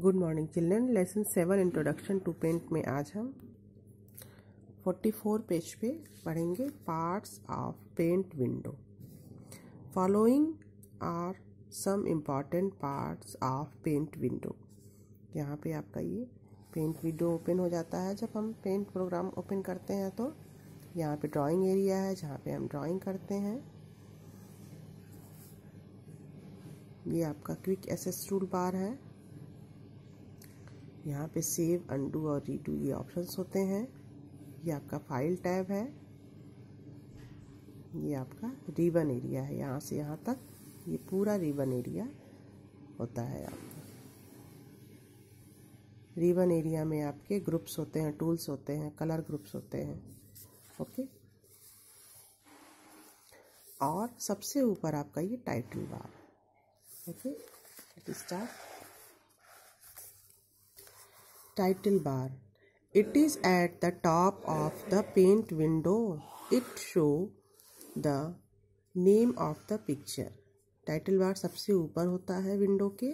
Good morning children lesson seven introduction to paint में आज हम फोर्टी फोर पेज पे पढ़ेंगे parts of paint window following are some important parts of paint window यहाँ पे आपका ये पेंट विंडो ओपन हो जाता है जब हम पेंट प्रोग्राम ओपन करते हैं तो यहाँ पे ड्राइंग एरिया है जहाँ पे हम ड्राइंग करते हैं ये आपका क्विक एसेस टूल बार है यहाँ पे सेव अंडू और रीडू ये ऑप्शंस होते हैं ये आपका फाइल टैब है ये आपका रिबन एरिया है यहाँ से यहाँ तक ये पूरा रिबन एरिया होता है आपका रिबन एरिया में आपके ग्रुप्स होते हैं टूल्स होते हैं कलर ग्रुप्स होते हैं ओके और सबसे ऊपर आपका ये title bar okay start title bar. It is at the top of the paint window. It show the name of the picture title bar सबसे ऊपर होता है विंडो के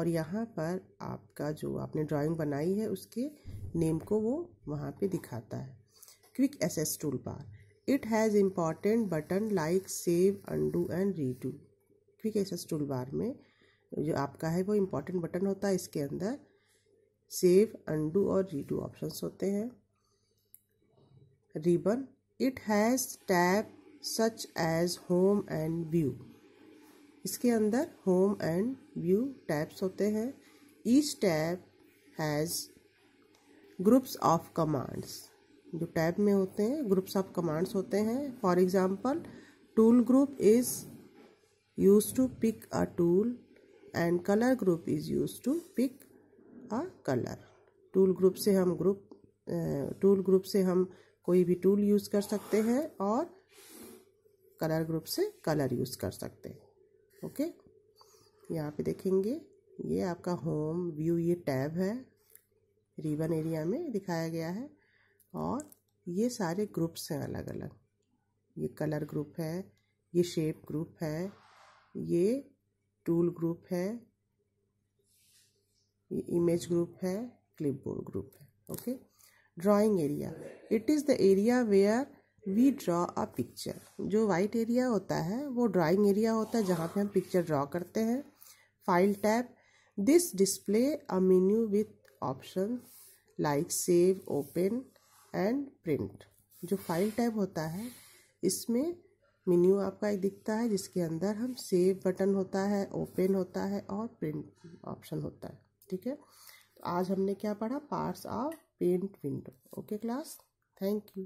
और यहाँ पर आपका जो आपने ड्राइंग बनाई है उसके नेम को वो वहाँ पे दिखाता है quick access tool bar it has important button like save undo and redo quick access tool bar में जो आपका है वो इम्पॉर्टेंट बटन होता है इसके अंदर सेव अंडू और रीडू ऑप्शंस होते हैं ribbon it has tab such as home and view इसके अंदर होम एंड व्यू टैब्स होते हैं each tab has groups of commands जो टैब में होते हैं ग्रुप्स ऑफ कमांड्स होते हैं for example tool group is use to pick a tool and colour group is use to pick का colour tool group से हम ग्रुप टूल ग्रुप से हम कोई भी टूल यूज़ कर सकते हैं और कलर ग्रुप से कलर यूज़ कर सकते हैं ओके यहाँ पे देखेंगे ये आपका होम व्यू ये टैब है रिबन एरिया में दिखाया गया है और ये सारे ग्रुप्स हैं अलग अलग ये कलर ग्रुप है ये शेप ग्रुप है ये टूल ग्रुप है ये इमेज ग्रुप है क्लिपबोर्ड ग्रुप है okay drawing area it is the area where we draw a picture जो वाइट एरिया होता है वो ड्राइंग एरिया होता है जहाँ पे हम पिक्चर ड्रॉ करते हैं file tap this display a menu with option like save open and print जो फाइल टैप होता है इसमें मेन्यू आपका एक दिखता है जिसके अंदर हम सेव बटन होता है ओपन होता है और प्रिंट ऑप्शन होता है ठीक है तो आज हमने क्या पढ़ा parts of paint window okay class thank you